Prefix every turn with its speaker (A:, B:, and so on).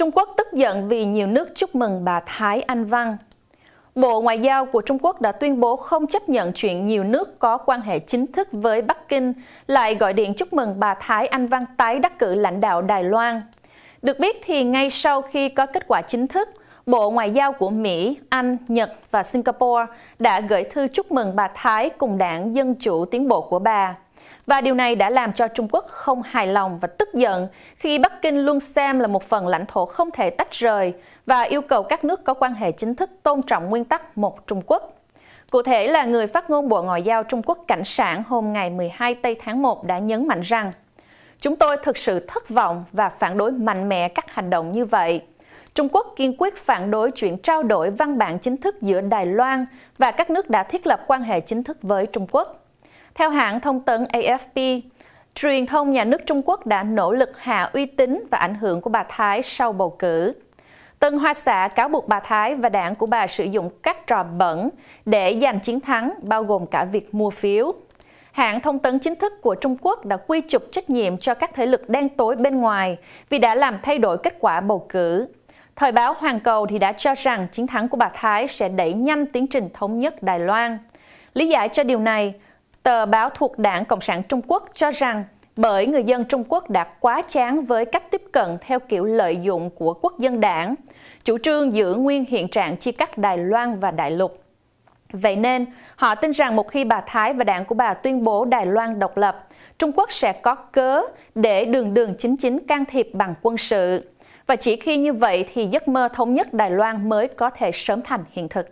A: Trung Quốc tức giận vì nhiều nước chúc mừng bà Thái Anh Văn. Bộ Ngoại giao của Trung Quốc đã tuyên bố không chấp nhận chuyện nhiều nước có quan hệ chính thức với Bắc Kinh, lại gọi điện chúc mừng bà Thái Anh Văn tái đắc cử lãnh đạo Đài Loan. Được biết thì ngay sau khi có kết quả chính thức, Bộ Ngoại giao của Mỹ, Anh, Nhật và Singapore đã gửi thư chúc mừng bà Thái cùng đảng Dân Chủ Tiến bộ của bà. Và điều này đã làm cho Trung Quốc không hài lòng và tức giận khi Bắc Kinh luôn xem là một phần lãnh thổ không thể tách rời và yêu cầu các nước có quan hệ chính thức tôn trọng nguyên tắc một Trung Quốc. Cụ thể là người phát ngôn Bộ Ngoại giao Trung Quốc Cảnh Sản hôm ngày 12 Tây tháng 1 đã nhấn mạnh rằng Chúng tôi thực sự thất vọng và phản đối mạnh mẽ các hành động như vậy. Trung Quốc kiên quyết phản đối chuyện trao đổi văn bản chính thức giữa Đài Loan và các nước đã thiết lập quan hệ chính thức với Trung Quốc. Theo hãng thông tấn AFP, truyền thông nhà nước Trung Quốc đã nỗ lực hạ uy tín và ảnh hưởng của bà Thái sau bầu cử. Tân Hoa Xã cáo buộc bà Thái và đảng của bà sử dụng các trò bẩn để giành chiến thắng, bao gồm cả việc mua phiếu. Hãng thông tấn chính thức của Trung Quốc đã quy chụp trách nhiệm cho các thế lực đen tối bên ngoài vì đã làm thay đổi kết quả bầu cử. Thời báo Hoàng Cầu thì đã cho rằng chiến thắng của bà Thái sẽ đẩy nhanh tiến trình thống nhất Đài Loan. Lý giải cho điều này, Tờ báo thuộc Đảng Cộng sản Trung Quốc cho rằng bởi người dân Trung Quốc đã quá chán với cách tiếp cận theo kiểu lợi dụng của quốc dân đảng, chủ trương giữ nguyên hiện trạng chia cắt Đài Loan và Đại lục. Vậy nên, họ tin rằng một khi bà Thái và đảng của bà tuyên bố Đài Loan độc lập, Trung Quốc sẽ có cớ để đường đường chính chính can thiệp bằng quân sự. Và chỉ khi như vậy thì giấc mơ thống nhất Đài Loan mới có thể sớm thành hiện thực.